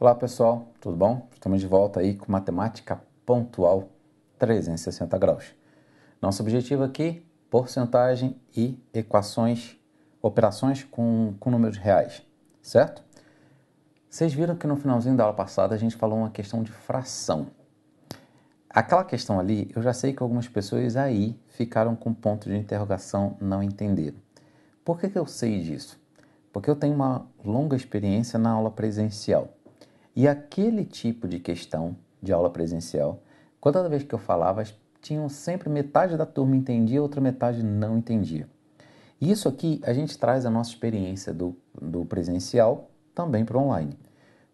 Olá pessoal, tudo bom? Estamos de volta aí com matemática pontual 360 graus. Nosso objetivo aqui, porcentagem e equações, operações com, com números reais, certo? Vocês viram que no finalzinho da aula passada a gente falou uma questão de fração. Aquela questão ali, eu já sei que algumas pessoas aí ficaram com ponto de interrogação, não entenderam. Por que, que eu sei disso? Porque eu tenho uma longa experiência na aula presencial. E aquele tipo de questão de aula presencial, toda vez que eu falava, tinham sempre metade da turma entendia, outra metade não entendia. E isso aqui a gente traz a nossa experiência do, do presencial também para o online.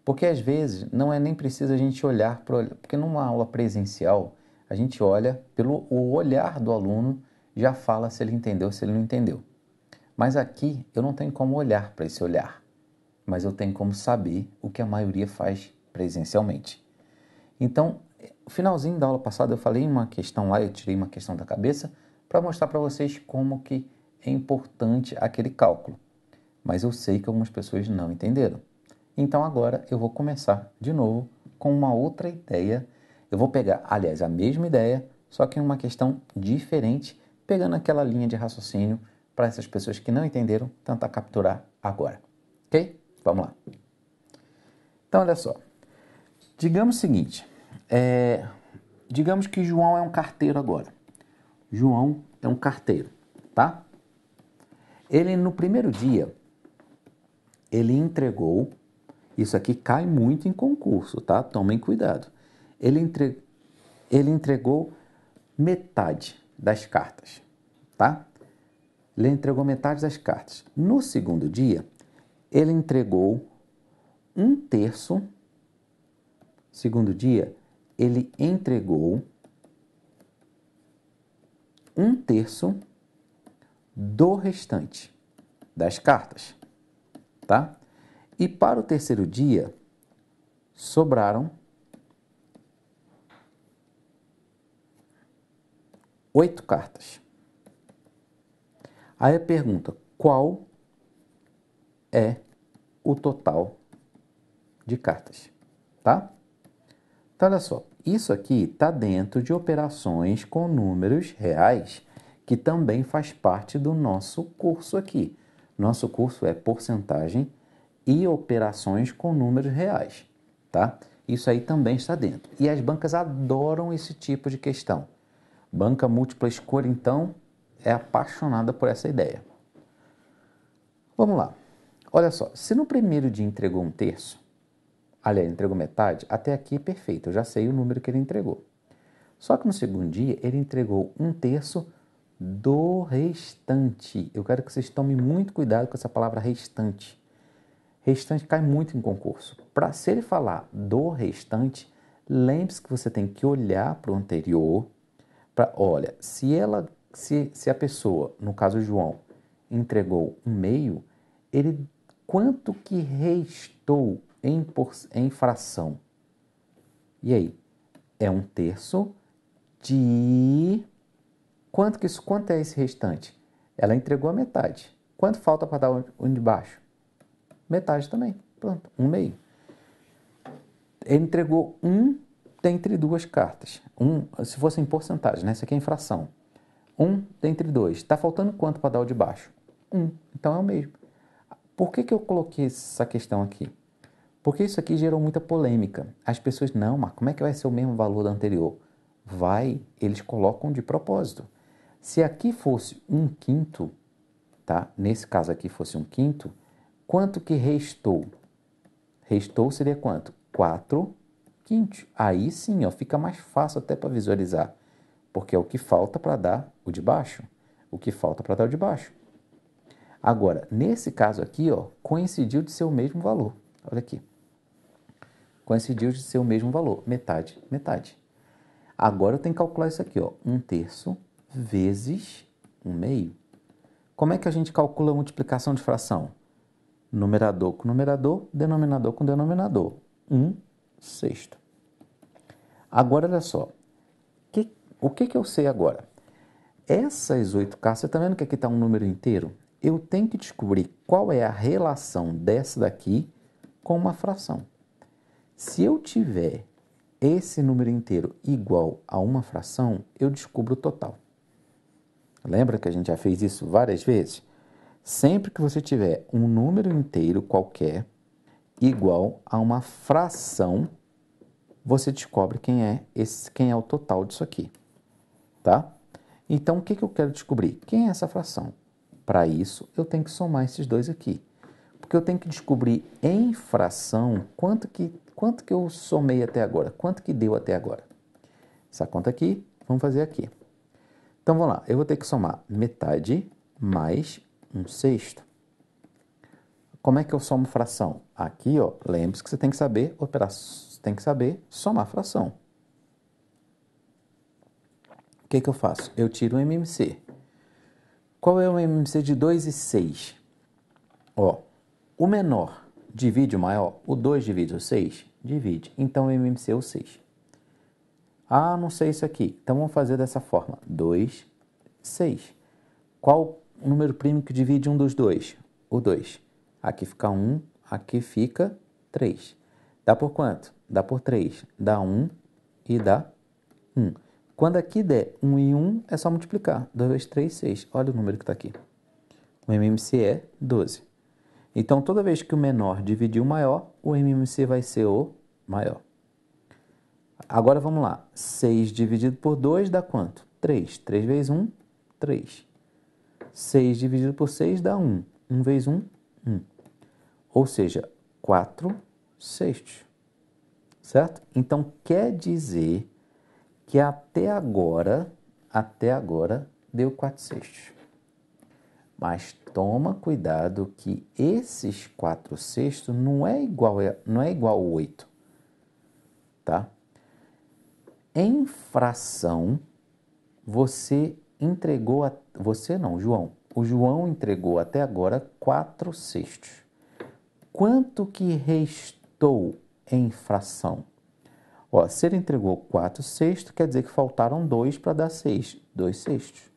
Porque às vezes não é nem preciso a gente olhar para. Porque numa aula presencial, a gente olha pelo o olhar do aluno, já fala se ele entendeu, se ele não entendeu. Mas aqui eu não tenho como olhar para esse olhar mas eu tenho como saber o que a maioria faz presencialmente. Então, no finalzinho da aula passada eu falei uma questão lá, eu tirei uma questão da cabeça para mostrar para vocês como que é importante aquele cálculo. Mas eu sei que algumas pessoas não entenderam. Então agora eu vou começar de novo com uma outra ideia. Eu vou pegar, aliás, a mesma ideia, só que em uma questão diferente, pegando aquela linha de raciocínio para essas pessoas que não entenderam tentar capturar agora. OK? Vamos lá. Então, olha só. Digamos o seguinte: é, digamos que João é um carteiro agora. João é um carteiro, tá? Ele no primeiro dia ele entregou. Isso aqui cai muito em concurso, tá? Tomem cuidado. Ele, entre, ele entregou metade das cartas, tá? Ele entregou metade das cartas. No segundo dia, ele entregou um terço. Segundo dia, ele entregou um terço do restante das cartas, tá? E para o terceiro dia, sobraram oito cartas. Aí a pergunta: qual é o total de cartas, tá? Então, olha só, isso aqui está dentro de operações com números reais, que também faz parte do nosso curso aqui. Nosso curso é porcentagem e operações com números reais, tá? Isso aí também está dentro. E as bancas adoram esse tipo de questão. Banca múltipla escolha, então, é apaixonada por essa ideia. Vamos lá. Olha só, se no primeiro dia entregou um terço, aliás, entregou metade, até aqui perfeito, eu já sei o número que ele entregou. Só que no segundo dia ele entregou um terço do restante. Eu quero que vocês tomem muito cuidado com essa palavra restante. Restante cai muito em concurso. Para se ele falar do restante, lembre-se que você tem que olhar para o anterior. Para, olha, se ela, se, se a pessoa, no caso João, entregou um meio, ele quanto que restou em, por, em fração? E aí? É um terço de. Quanto, que isso, quanto é esse restante? Ela entregou a metade. Quanto falta para dar um de baixo? Metade também. Pronto, um meio. Ele entregou um dentre duas cartas. Um, se fosse em porcentagem, né? Isso aqui é infração. fração. Um dentre dois. Está faltando quanto para dar o de baixo? Um. Então é o mesmo. Por que, que eu coloquei essa questão aqui? Porque isso aqui gerou muita polêmica. As pessoas, não, mas como é que vai ser o mesmo valor do anterior? Vai, eles colocam de propósito. Se aqui fosse um quinto, tá? Nesse caso aqui fosse um quinto, quanto que restou? Restou seria quanto? 4 quintos. Aí sim, ó, fica mais fácil até para visualizar, porque é o que falta para dar o de baixo. O que falta para dar o de baixo. Agora, nesse caso aqui, ó, coincidiu de ser o mesmo valor. Olha aqui. Coincidiu de ser o mesmo valor. Metade, metade. Agora eu tenho que calcular isso aqui, ó. Um terço vezes um meio. Como é que a gente calcula a multiplicação de fração? Numerador com numerador, denominador com denominador. Um sexto. Agora, olha só. Que, o que, que eu sei agora? Essas oito casas, você está vendo que aqui está um número inteiro? eu tenho que descobrir qual é a relação dessa daqui com uma fração. Se eu tiver esse número inteiro igual a uma fração, eu descubro o total. Lembra que a gente já fez isso várias vezes? Sempre que você tiver um número inteiro qualquer igual a uma fração, você descobre quem é esse, quem é o total disso aqui, tá? Então o que, que eu quero descobrir? Quem é essa fração? Para isso, eu tenho que somar esses dois aqui. Porque eu tenho que descobrir em fração quanto que, quanto que eu somei até agora, quanto que deu até agora. Essa conta aqui, vamos fazer aqui. Então vamos lá, eu vou ter que somar metade mais um sexto. Como é que eu somo fração? Aqui, ó, lembre-se que você tem que saber operar, tem que saber somar fração. O que, que eu faço? Eu tiro o MMC. Qual é o MMC de 2 e 6? Ó, o menor divide o maior, o 2 divide o 6, divide. Então, o MMC é o 6. Ah, não sei isso aqui. Então, vamos fazer dessa forma. 2, 6. Qual o número primo que divide um dos dois? O 2. Aqui fica 1, um, aqui fica 3. Dá por quanto? Dá por 3. Dá 1 um e dá 1. Um. Quando aqui der 1 e 1, é só multiplicar. 2 vezes 3, 6. Olha o número que está aqui. O MMC é 12. Então, toda vez que o menor dividir o maior, o MMC vai ser o maior. Agora vamos lá. 6 dividido por 2 dá quanto? 3. 3 vezes 1, 3. 6 dividido por 6 dá 1. 1 vezes 1, 1. Ou seja, 4 sextos. Certo? Então, quer dizer que até agora, até agora, deu 4 sextos. Mas toma cuidado que esses 4 sextos não é igual não é igual 8. Tá? Em fração, você entregou, a, você não, João. O João entregou até agora 4 sextos. Quanto que restou em fração? Ó, se ele entregou 4 sextos, quer dizer que faltaram 2 para dar 6. 2 sextos.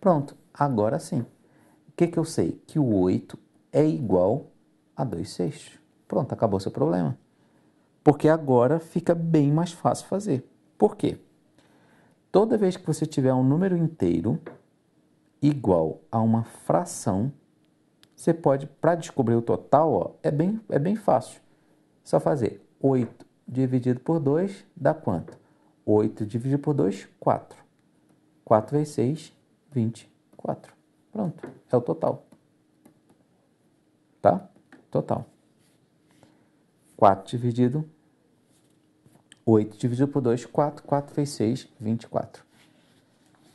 Pronto, agora sim. O que, que eu sei? Que o 8 é igual a 2 sextos. Pronto, acabou seu problema. Porque agora fica bem mais fácil fazer. Por quê? Toda vez que você tiver um número inteiro igual a uma fração, você pode, para descobrir o total, ó, é, bem, é bem fácil. Só fazer 8 dividido por 2 dá quanto? 8 dividido por 2, 4. 4 vezes 6, 24. Pronto, é o total. Tá? Total. 4 dividido 8 dividido por 2, 4. 4 vezes 6, 24.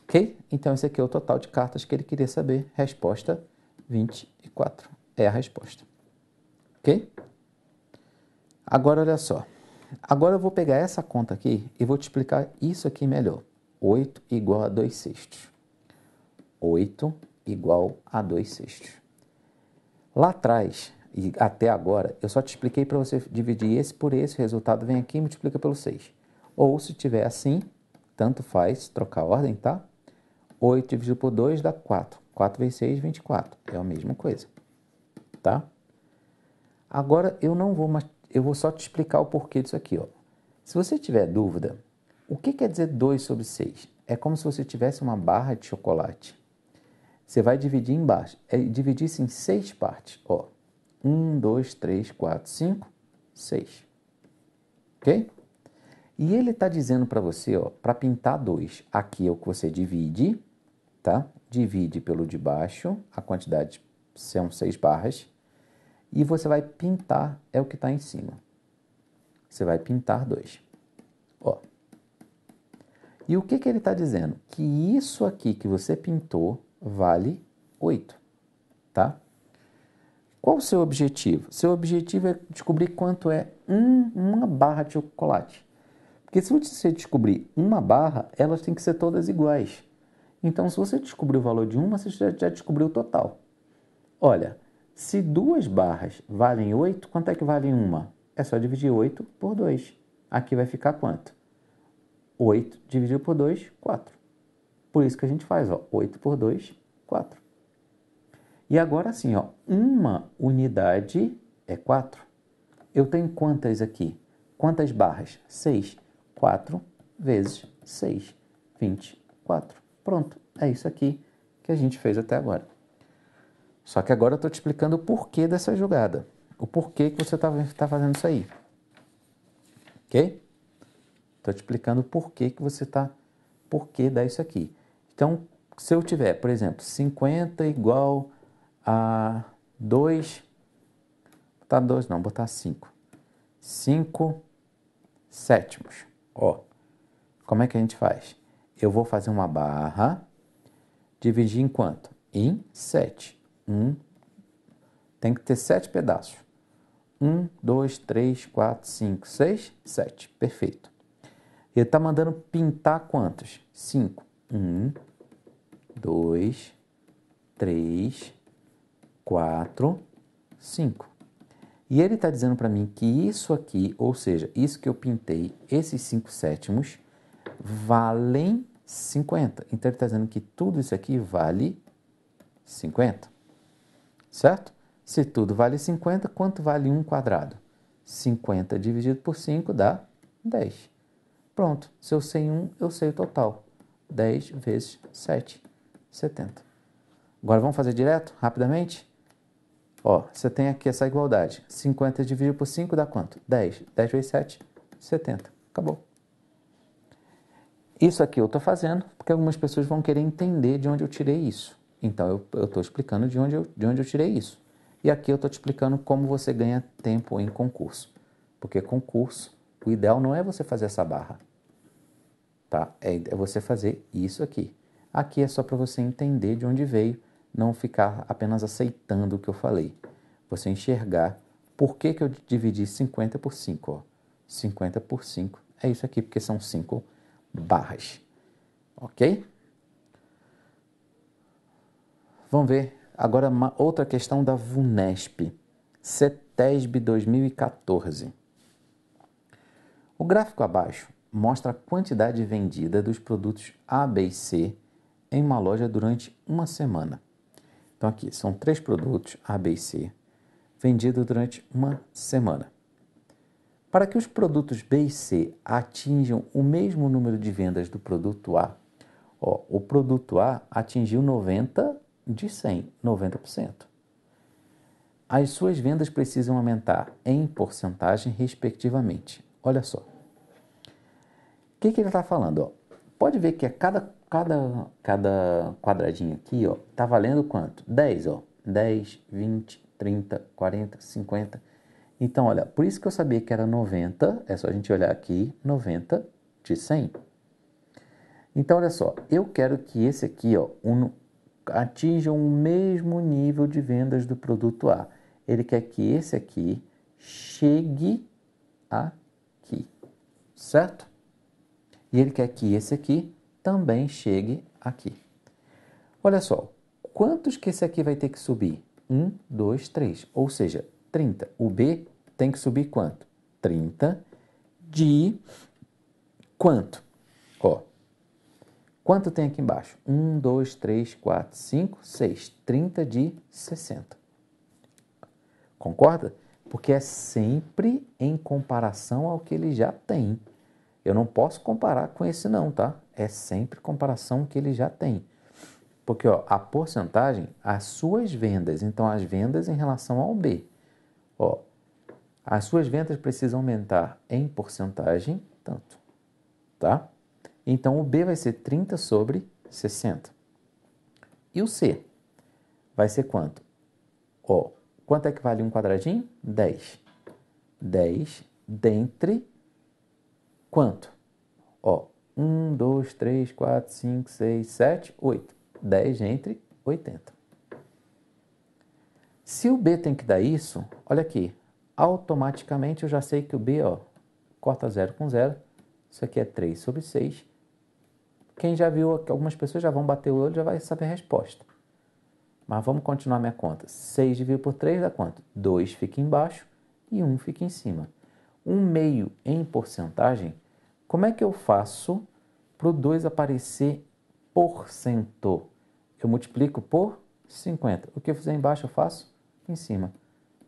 Ok? Então, esse aqui é o total de cartas que ele queria saber. Resposta 24 é a resposta. Ok? Agora, olha só. Agora eu vou pegar essa conta aqui e vou te explicar isso aqui melhor. 8 igual a 2 sextos. 8 igual a 2 sextos. Lá atrás, e até agora, eu só te expliquei para você dividir esse por esse, o resultado vem aqui e multiplica pelo 6. Ou se tiver assim, tanto faz, trocar a ordem, tá? 8 dividido por 2 dá 4. 4 vezes 6, 24. É a mesma coisa, tá? Agora eu não vou mais eu vou só te explicar o porquê disso aqui. Ó. Se você tiver dúvida, o que quer dizer 2 sobre 6? É como se você tivesse uma barra de chocolate. Você vai dividir embaixo, é dividir-se em seis partes. Ó, 1, 2, 3, 4, 5, 6. Ok? E ele está dizendo para você, ó, para pintar 2. Aqui é o que você divide, tá? Divide pelo de baixo, a quantidade são seis barras e você vai pintar é o que está em cima. Você vai pintar dois. Ó. E o que, que ele está dizendo? Que isso aqui que você pintou vale 8, tá? Qual o seu objetivo? Seu objetivo é descobrir quanto é um, uma barra de chocolate. Porque se você descobrir uma barra, elas têm que ser todas iguais. Então, se você descobrir o valor de uma, você já descobriu o total. Olha, se duas barras valem 8, quanto é que vale uma? É só dividir 8 por 2. Aqui vai ficar quanto? 8 dividido por 2, 4. Por isso que a gente faz, ó, 8 por 2, 4. E agora sim, ó, uma unidade é 4. Eu tenho quantas aqui? Quantas barras? 6. 4 vezes 6, 24. Pronto, é isso aqui que a gente fez até agora. Só que agora eu estou te explicando o porquê dessa jogada. O porquê que você está tá fazendo isso aí. Ok? Estou te explicando o porquê que você está. porquê dá isso aqui. Então, se eu tiver, por exemplo, 50 igual a 2. Botar 2 não, botar 5. 5 sétimos. Ó, como é que a gente faz? Eu vou fazer uma barra, dividir em quanto? Em 7. Um, tem que ter sete pedaços. Um, dois, três, quatro, cinco, seis, sete. Perfeito. Ele está mandando pintar quantos? Cinco. Um, dois, três, quatro, cinco. E ele está dizendo para mim que isso aqui, ou seja, isso que eu pintei, esses 5 sétimos, valem 50. Então ele está dizendo que tudo isso aqui vale 50 certo? Se tudo vale 50, quanto vale 1 quadrado? 50 dividido por 5 dá 10. Pronto, se eu sei 1, eu sei o total. 10 vezes 7, 70. Agora vamos fazer direto, rapidamente? Ó, você tem aqui essa igualdade. 50 dividido por 5 dá quanto? 10. 10 vezes 7, 70. Acabou. Isso aqui eu estou fazendo porque algumas pessoas vão querer entender de onde eu tirei isso. Então eu estou explicando de onde, eu, de onde eu tirei isso. E aqui eu estou te explicando como você ganha tempo em concurso. Porque concurso, o ideal não é você fazer essa barra. Tá? É, é você fazer isso aqui. Aqui é só para você entender de onde veio, não ficar apenas aceitando o que eu falei. Você enxergar por que, que eu dividi 50 por 5? Ó? 50 por 5 é isso aqui, porque são 5 barras. Ok? Vamos ver agora uma outra questão da VUNESP, CETESB 2014. O gráfico abaixo mostra a quantidade vendida dos produtos A, B e C em uma loja durante uma semana. Então aqui são três produtos A, B e C vendidos durante uma semana. Para que os produtos B e C atinjam o mesmo número de vendas do produto A, ó, o produto A atingiu 90 de 100, 90%. As suas vendas precisam aumentar em porcentagem, respectivamente. Olha só. O que, que ele está falando? Ó? Pode ver que a é cada, cada, cada quadradinho aqui ó, tá valendo quanto? 10, ó. 10, 20, 30, 40, 50. Então, olha, por isso que eu sabia que era 90, é só a gente olhar aqui, 90 de 100. Então, olha só, eu quero que esse aqui, ó, um, atinjam o mesmo nível de vendas do produto A. Ele quer que esse aqui chegue aqui, certo? E ele quer que esse aqui também chegue aqui. Olha só, quantos que esse aqui vai ter que subir? 1, 2, 3, ou seja, 30. O B tem que subir quanto? 30 de quanto? Ó, Quanto tem aqui embaixo? 1, 2, 3, 4, 5, 6. 30 de 60. Concorda? Porque é sempre em comparação ao que ele já tem. Eu não posso comparar com esse não, tá? É sempre comparação ao que ele já tem. Porque ó, a porcentagem, as suas vendas, então as vendas em relação ao B. Ó, as suas vendas precisam aumentar em porcentagem, tanto, tá? tá? Então o B vai ser 30 sobre 60. E o C vai ser quanto? Ó, quanto é que vale um quadradinho? 10. 10 dentre quanto? Ó, 1, 2, 3, 4, 5, 6, 7, 8. 10 entre 80. Se o B tem que dar isso, olha aqui, automaticamente eu já sei que o B, ó, corta zero com zero. Isso aqui é 3 sobre 6. Quem já viu, aqui, algumas pessoas já vão bater o olho já vai saber a resposta. Mas vamos continuar minha conta. 6 dividido por 3 dá quanto? 2 fica embaixo e 1 fica em cima. 1 meio em porcentagem, como é que eu faço para o 2 aparecer por cento? Eu multiplico por 50. O que eu fizer embaixo eu faço em cima.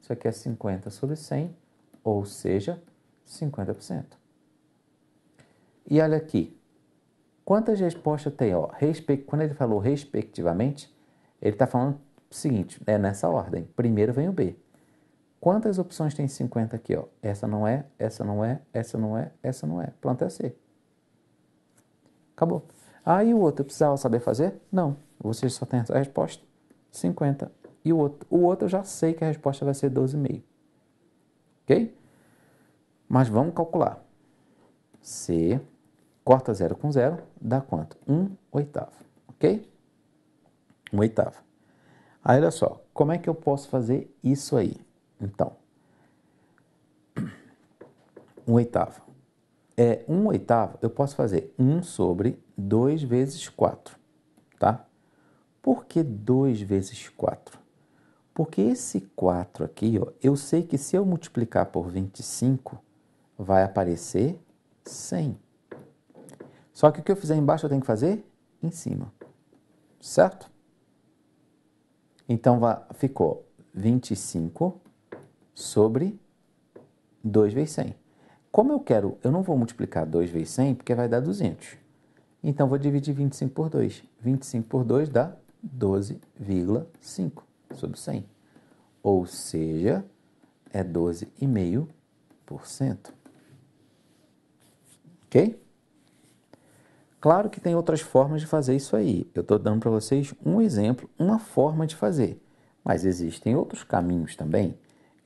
Isso aqui é 50 sobre 100, ou seja, 50%. E olha aqui, Quantas respostas tem? Ó, Quando ele falou respectivamente, ele está falando o seguinte, é nessa ordem. Primeiro vem o B. Quantas opções tem 50 aqui? Ó? Essa não é, essa não é, essa não é, essa não é. Planta é C. Acabou. Ah, e o outro? Eu precisava saber fazer? Não. Você só tem a resposta 50. E o outro? O outro eu já sei que a resposta vai ser 12,5. Ok? Mas vamos calcular. C Corta zero com zero, dá quanto? um oitavo, ok? um oitavo. Aí, olha só, como é que eu posso fazer isso aí? Então, um oitavo. É, um oitavo, eu posso fazer um sobre dois vezes quatro, tá? Por que dois vezes quatro? Porque esse 4 aqui, ó, eu sei que se eu multiplicar por 25, vai aparecer 100. Só que o que eu fizer embaixo eu tenho que fazer em cima. Certo? Então ficou 25 sobre 2 vezes 100. Como eu quero, eu não vou multiplicar 2 vezes 100 porque vai dar 200. Então vou dividir 25 por 2. 25 por 2 dá 12,5 sobre 100. Ou seja, é 12,5%. OK? Claro que tem outras formas de fazer isso aí. Eu estou dando para vocês um exemplo, uma forma de fazer. Mas existem outros caminhos também.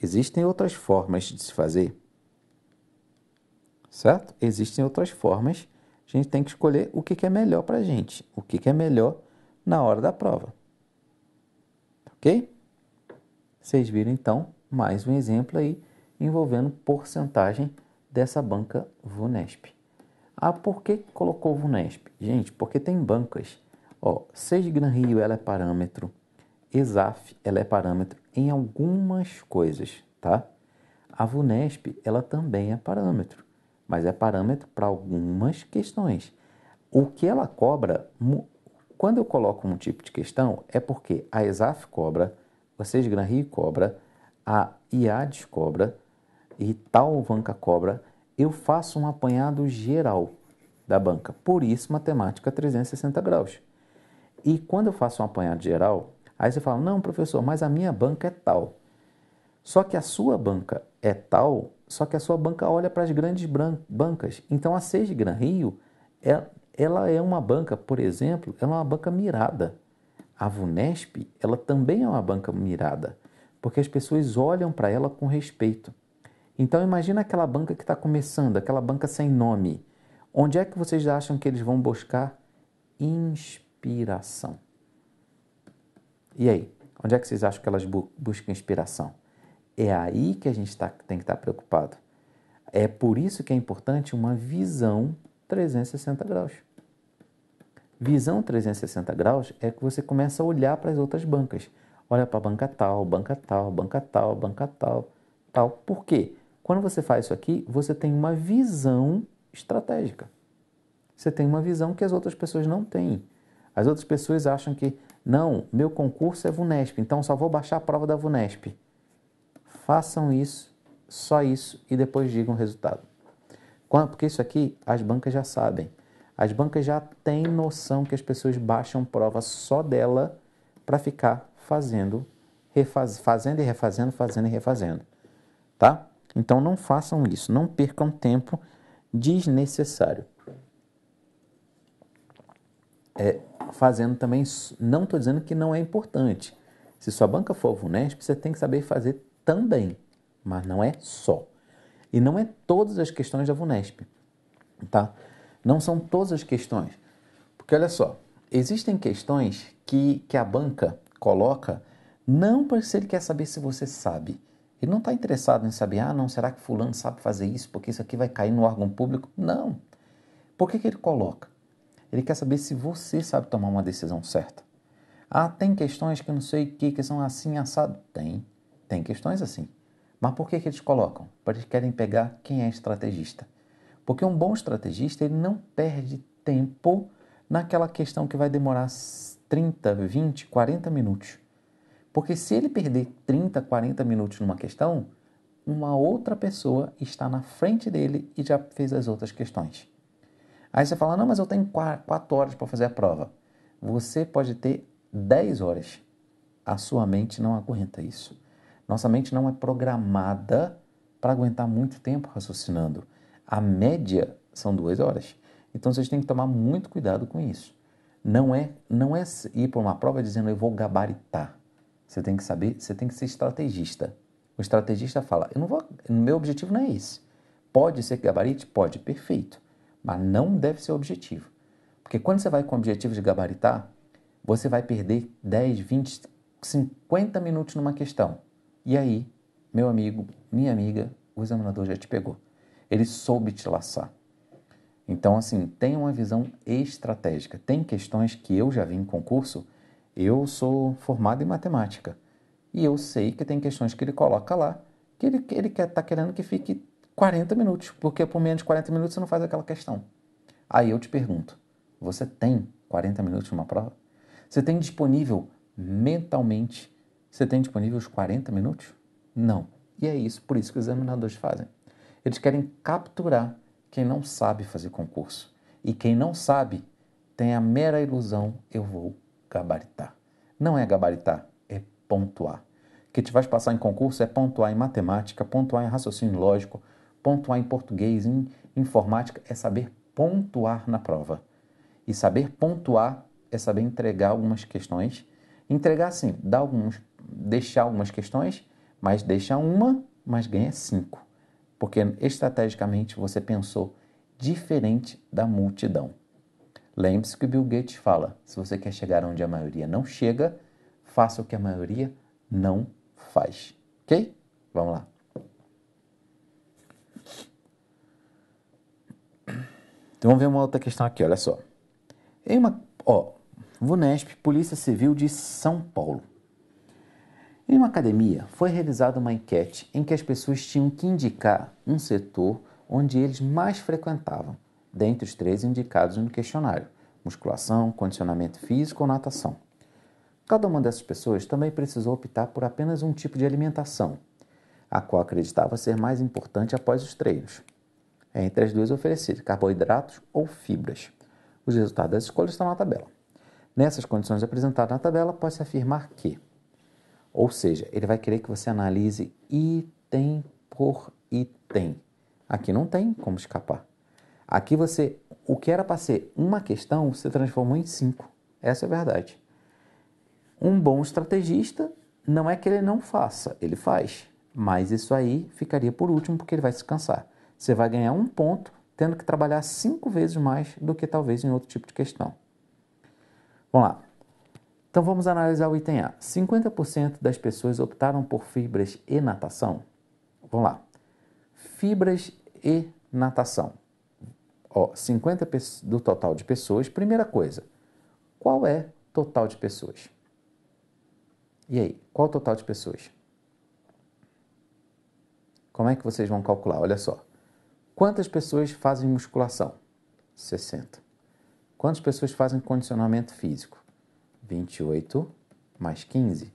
Existem outras formas de se fazer. Certo? Existem outras formas. A gente tem que escolher o que, que é melhor para a gente, o que, que é melhor na hora da prova. Ok? Vocês viram então mais um exemplo aí envolvendo porcentagem dessa banca VUNESP. Ah, por que colocou o VUNESP? Gente, porque tem bancas. Ó, Gran Rio ela é parâmetro, ESAF ela é parâmetro em algumas coisas, tá? A VUNESP ela também é parâmetro, mas é parâmetro para algumas questões. O que ela cobra, quando eu coloco um tipo de questão, é porque a ESAF cobra, a Gran Rio cobra, a IADES cobra e tal banca cobra eu faço um apanhado geral da banca. Por isso, matemática 360 graus. E quando eu faço um apanhado geral, aí você fala: não, professor, mas a minha banca é tal. Só que a sua banca é tal, só que a sua banca olha para as grandes bancas. Então a Seis Gran Rio, é, ela é uma banca, por exemplo, ela é uma banca mirada. A Vunesp, ela também é uma banca mirada, porque as pessoas olham para ela com respeito. Então imagina aquela banca que está começando, aquela banca sem nome. Onde é que vocês acham que eles vão buscar inspiração? E aí, onde é que vocês acham que elas bu buscam inspiração? É aí que a gente tá, tem que estar tá preocupado. É por isso que é importante uma visão 360 graus. Visão 360 graus é que você começa a olhar para as outras bancas. Olha para a banca tal, banca tal, banca tal, banca tal, tal. Por quê? Quando você faz isso aqui, você tem uma visão estratégica. Você tem uma visão que as outras pessoas não têm. As outras pessoas acham que, não, meu concurso é VUNESP, então só vou baixar a prova da VUNESP. Façam isso, só isso, e depois digam o resultado. Porque isso aqui as bancas já sabem. As bancas já têm noção que as pessoas baixam prova só dela para ficar fazendo, refaz, fazendo e refazendo, fazendo e refazendo. Tá? Então não façam isso, não percam tempo desnecessário. É, fazendo também, não estou dizendo que não é importante. Se sua banca for Vunesp, você tem que saber fazer também, mas não é só. E não é todas as questões da Vunesp, tá? Não são todas as questões. Porque olha só, existem questões que, que a banca coloca não para se ele quer é saber se você sabe, ele não está interessado em saber, ah, não, será que fulano sabe fazer isso, porque isso aqui vai cair no órgão público? Não. Por que, que ele coloca? Ele quer saber se você sabe tomar uma decisão certa. Ah, tem questões que eu não sei o que, que são assim, assado? Tem, tem questões assim. Mas por que, que eles colocam? Porque eles querem pegar quem é estrategista. Porque um bom estrategista, ele não perde tempo naquela questão que vai demorar 30, 20, 40 minutos. Porque se ele perder 30, 40 minutos numa questão, uma outra pessoa está na frente dele e já fez as outras questões. Aí você fala: não, mas eu tenho 4 horas para fazer a prova. Você pode ter 10 horas. A sua mente não aguenta isso. Nossa mente não é programada para aguentar muito tempo raciocinando. A média são duas horas. Então vocês têm que tomar muito cuidado com isso. Não é, não é ir para uma prova dizendo eu vou gabaritar. Você tem que saber, você tem que ser estrategista. O estrategista fala: eu não vou, meu objetivo não é esse. Pode ser gabarite? Pode, perfeito. Mas não deve ser o objetivo. Porque quando você vai com o objetivo de gabaritar, você vai perder 10, 20, 50 minutos numa questão. E aí, meu amigo, minha amiga, o examinador já te pegou. Ele soube te laçar. Então, assim, tenha uma visão estratégica. Tem questões que eu já vi em concurso eu sou formado em matemática e eu sei que tem questões que ele coloca lá que ele, ele quer, tá querendo que fique 40 minutos, porque por menos de 40 minutos você não faz aquela questão. Aí eu te pergunto: você tem 40 minutos numa prova? Você tem disponível mentalmente? Você tem disponível os 40 minutos? Não. E é isso, por isso que os examinadores fazem. Eles querem capturar quem não sabe fazer concurso. E quem não sabe tem a mera ilusão: eu vou gabaritar. Não é gabaritar, é pontuar. O que te faz passar em concurso é pontuar em matemática, pontuar em raciocínio lógico, pontuar em português, em informática, é saber pontuar na prova. E saber pontuar é saber entregar algumas questões. Entregar sim, dar alguns, deixar algumas questões, mas deixa uma, mas ganha cinco. Porque estrategicamente você pensou diferente da multidão. Lembre-se que o Bill Gates fala: se você quer chegar onde a maioria não chega, faça o que a maioria não faz. Ok? Vamos lá. Então vamos ver uma outra questão aqui, olha só. Em uma, ó, VUNESP, Polícia Civil de São Paulo. Em uma academia, foi realizada uma enquete em que as pessoas tinham que indicar um setor onde eles mais frequentavam dentre os três indicados no questionário: musculação, condicionamento físico ou natação. Cada uma dessas pessoas também precisou optar por apenas um tipo de alimentação, a qual acreditava ser mais importante após os treinos. É entre as duas oferecidas, carboidratos ou fibras. Os resultados das escolhas estão na tabela. Nessas condições apresentadas na tabela, pode-se afirmar que, ou seja, ele vai querer que você analise item por item. Aqui não tem como escapar. Aqui você, o que era para ser uma questão, se transformou em cinco. Essa é a verdade. Um bom estrategista não é que ele não faça, ele faz. Mas isso aí ficaria por último porque ele vai se cansar. Você vai ganhar um ponto tendo que trabalhar cinco vezes mais do que talvez em outro tipo de questão. Vamos lá. Então vamos analisar o item A. 50% das pessoas optaram por fibras e natação. Vamos lá. Fibras e natação ó, 50 do total de pessoas, primeira coisa, qual é o total de pessoas? E aí, qual o total de pessoas? Como é que vocês vão calcular? Olha só. Quantas pessoas fazem musculação? 60. Quantas pessoas fazem condicionamento físico? 28 mais 15.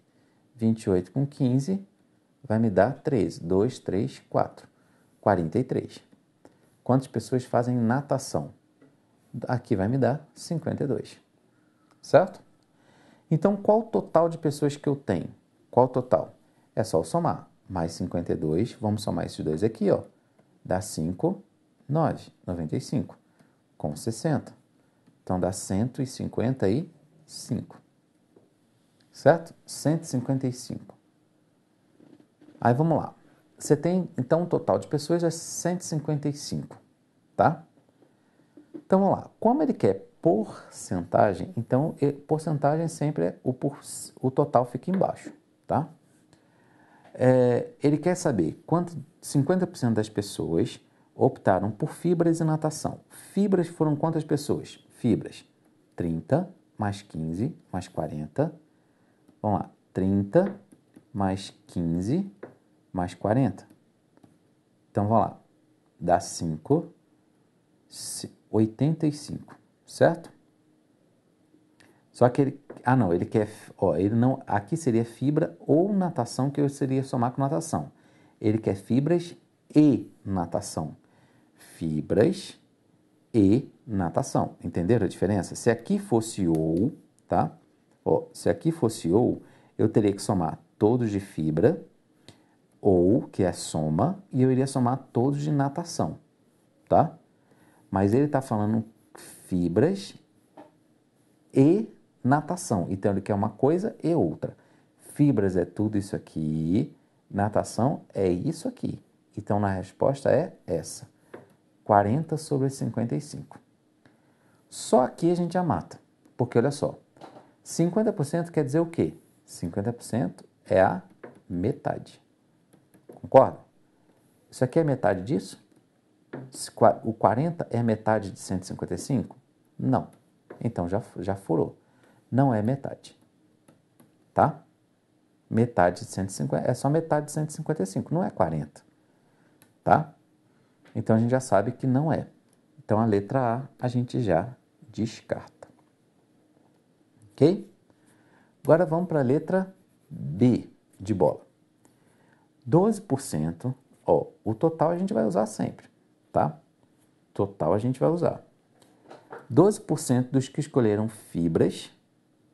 28 com 15 vai me dar 13. 2, 3, 4. 43. Quantas pessoas fazem natação? Aqui vai me dar 52. Certo? Então, qual o total de pessoas que eu tenho? Qual o total? É só somar. Mais 52, vamos somar esses dois aqui, ó. Dá 5, 9, 95. Com 60. Então, dá 155. Certo? 155. Aí, vamos lá. Você tem, então, um total de pessoas é 155, tá? Então, vamos lá. Como ele quer porcentagem, então, porcentagem sempre é o, por, o total fica embaixo, tá? É, ele quer saber quanto 50% das pessoas optaram por fibras e natação. Fibras foram quantas pessoas? Fibras. 30 mais 15 mais 40. Vamos lá. 30 mais 15 mais 40. Então, vamos lá. Dá 5, 85, certo? Só que ele... Ah, não, ele quer... Ó, ele não... Aqui seria fibra ou natação, que eu seria somar com natação. Ele quer fibras e natação. Fibras e natação. Entenderam a diferença? Se aqui fosse ou, tá? Ó, se aqui fosse ou, eu teria que somar todos de fibra ou, que é soma, e eu iria somar todos de natação, tá? Mas ele está falando fibras e natação. Então ele quer é uma coisa e outra. Fibras é tudo isso aqui, natação é isso aqui. Então na resposta é essa: 40 sobre 55. Só aqui a gente já mata, porque olha só, 50% quer dizer o quê? 50% é a metade. Concorda? Isso aqui é metade disso? O 40 é metade de 155? Não. Então já, já furou. Não é metade. Tá? Metade de 150 é só metade de 155, não é 40. Tá? Então a gente já sabe que não é. Então a letra A a gente já descarta. Ok? Agora vamos para a letra B de bola. 12%, ó, o total a gente vai usar sempre, tá? Total a gente vai usar. 12% dos que escolheram fibras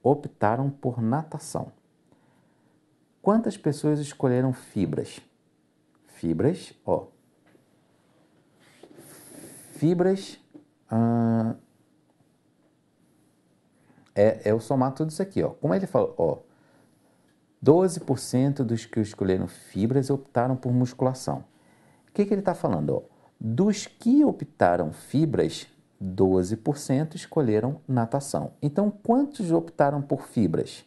optaram por natação. Quantas pessoas escolheram fibras? Fibras, ó. Fibras ah, é, é o somar tudo isso aqui, ó. Como ele falou, ó. 12% dos que escolheram fibras optaram por musculação. O que, que ele está falando? Dos que optaram fibras, 12% escolheram natação. Então, quantos optaram por fibras?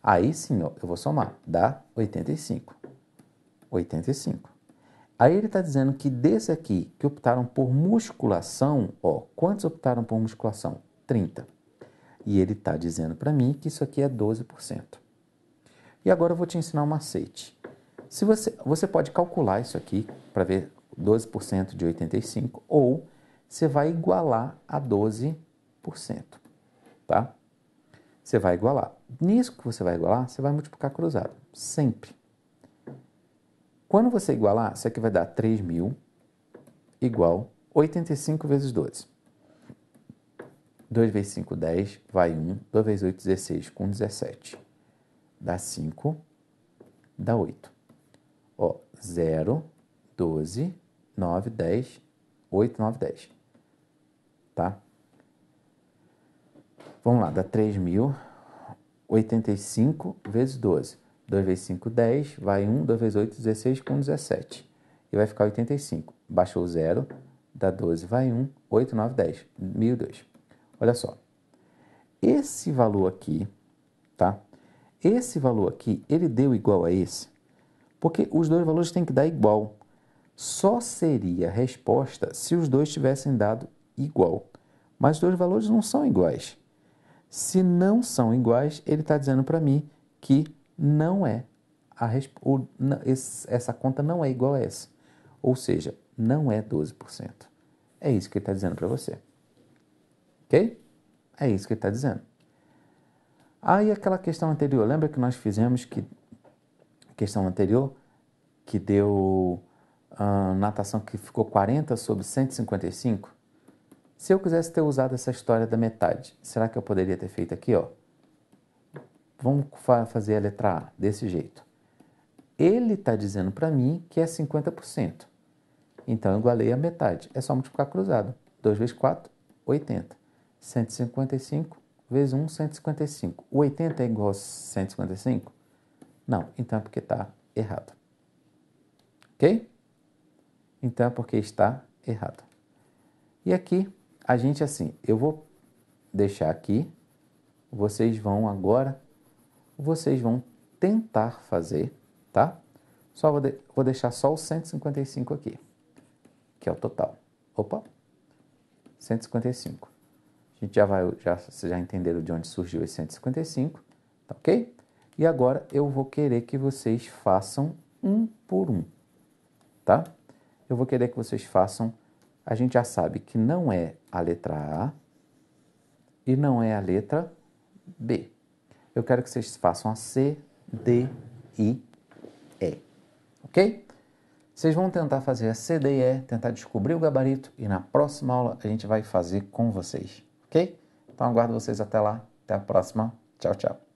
Aí sim, eu vou somar, dá 85. 85. Aí ele está dizendo que desse aqui, que optaram por musculação, ó, quantos optaram por musculação? 30. E ele está dizendo para mim que isso aqui é 12%. E agora eu vou te ensinar um macete. Se você, você pode calcular isso aqui para ver 12% de 85 ou você vai igualar a 12%, tá? Você vai igualar. Nisso que você vai igualar, você vai multiplicar cruzado, sempre. Quando você igualar, isso aqui vai dar 3.000 igual 85 vezes 12. 2 vezes 5, 10, vai 1. 2 vezes 8, 16, com 17 dá 5, dá 8. Ó, 0, 12, 9, 10, 8, 9, 10. Tá? Vamos lá, dá 3.085 vezes 12. 2 vezes 5, 10, vai 1, 2 vezes 8, 16, com 17. E vai ficar 85. Baixou o zero, dá 12, vai 1, 8, 9, 10, 1.002. Olha só, esse valor aqui, tá? esse valor aqui, ele deu igual a esse? Porque os dois valores têm que dar igual. Só seria resposta se os dois tivessem dado igual. Mas os dois valores não são iguais. Se não são iguais, ele está dizendo para mim que não é a ou, esse, essa conta não é igual a essa. Ou seja, não é 12%. É isso que ele está dizendo para você. Ok? É isso que ele está dizendo. Aí ah, aquela questão anterior, lembra que nós fizemos que questão anterior que deu a ah, natação que ficou 40 sobre 155? Se eu quisesse ter usado essa história da metade, será que eu poderia ter feito aqui, ó? Vamos fa fazer a letra A desse jeito. Ele está dizendo para mim que é 50%. Então, eu igualei a metade. É só multiplicar cruzado. 2 vezes 4, 80. 155 vezes 1, 155. O 80 é igual a 155? Não, então é porque está errado. Ok? Então é porque está errado. E aqui, a gente assim, eu vou deixar aqui, vocês vão agora, vocês vão tentar fazer, tá? Só vou, de, vou deixar só o 155 aqui, que é o total. Opa, 155. A gente já vai, já, vocês já entenderam de onde surgiu esse 155, tá ok? E agora eu vou querer que vocês façam um por um, tá? Eu vou querer que vocês façam. A gente já sabe que não é a letra A e não é a letra B. Eu quero que vocês façam a C, D, I, E, ok? Vocês vão tentar fazer a C, D E, tentar descobrir o gabarito e na próxima aula a gente vai fazer com vocês ok? Então aguardo vocês até lá. Até a próxima. Tchau, tchau.